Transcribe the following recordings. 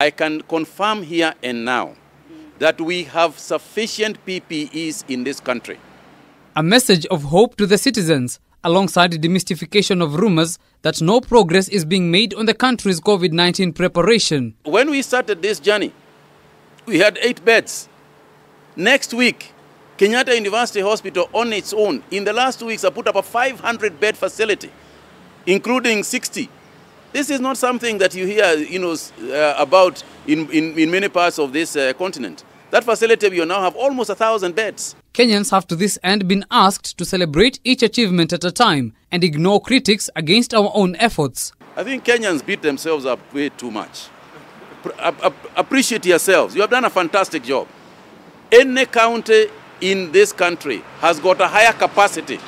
I can confirm here and now that we have sufficient PPEs in this country. A message of hope to the citizens, alongside the demystification of rumors that no progress is being made on the country's COVID 19 preparation. When we started this journey, we had eight beds. Next week, Kenyatta University Hospital on its own, in the last two weeks, I put up a 500 bed facility, including 60 this is not something that you hear you know, uh, about in, in, in, many parts of this uh, continent. That facility will now have almost a thousand beds. Kenyans have to this end been asked to celebrate each achievement at a time and ignore critics against our own efforts. I think Kenyans beat themselves up way too much. appreciate yourselves. You have done a fantastic job. Any county in this country has got a higher capacity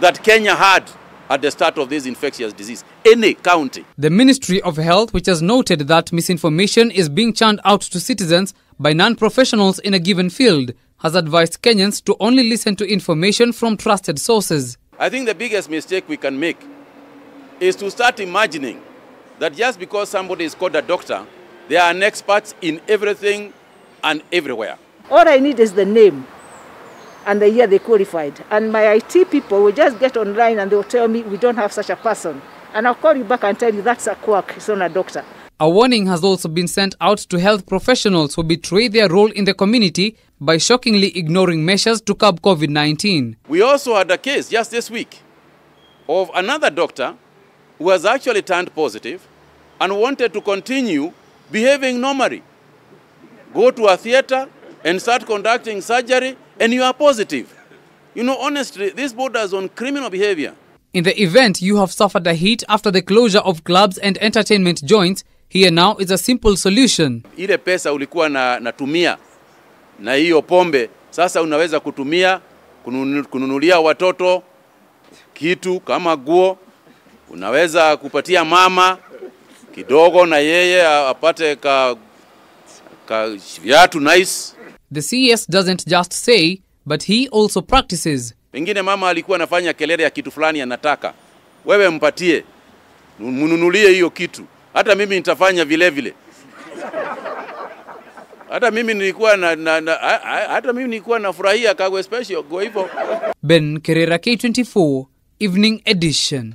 that Kenya had at the start of this infectious disease, any county. The Ministry of Health, which has noted that misinformation is being churned out to citizens by non professionals in a given field, has advised Kenyans to only listen to information from trusted sources. I think the biggest mistake we can make is to start imagining that just because somebody is called a doctor, they are an expert in everything and everywhere. All I need is the name and the year they qualified. And my IT people will just get online and they'll tell me we don't have such a person. And I'll call you back and tell you that's a quack, it's not a doctor. A warning has also been sent out to health professionals who betray their role in the community by shockingly ignoring measures to curb COVID 19. We also had a case just this week of another doctor who has actually turned positive and wanted to continue behaving normally. Go to a theater and start conducting surgery and you are positive. You know, honestly, this borders on criminal behavior. In the event you have suffered a hit after the closure of clubs and entertainment joints, here now is a simple solution. Ile pesa ulikuwa na natumia na hiyo pombe sasa unaweza kutumia kununulia watoto kitu kama guo, unaweza kupatia mama kidogo na yeye apate ka, ka viatu nice The CS doesn't just say, but he also practices. Pengine mama alikuwa anafanya kelele ya kitu fulani anataka. Wewe mpatie. Mnunulie hiyo kitu. Hata mimi nitafanya vile vile. Hata mimi nilikuwa na, na, na hata mimi nilikuwa nafurahia Kagwe special kwa hivyo. Ben Kerera K24 Evening Edition.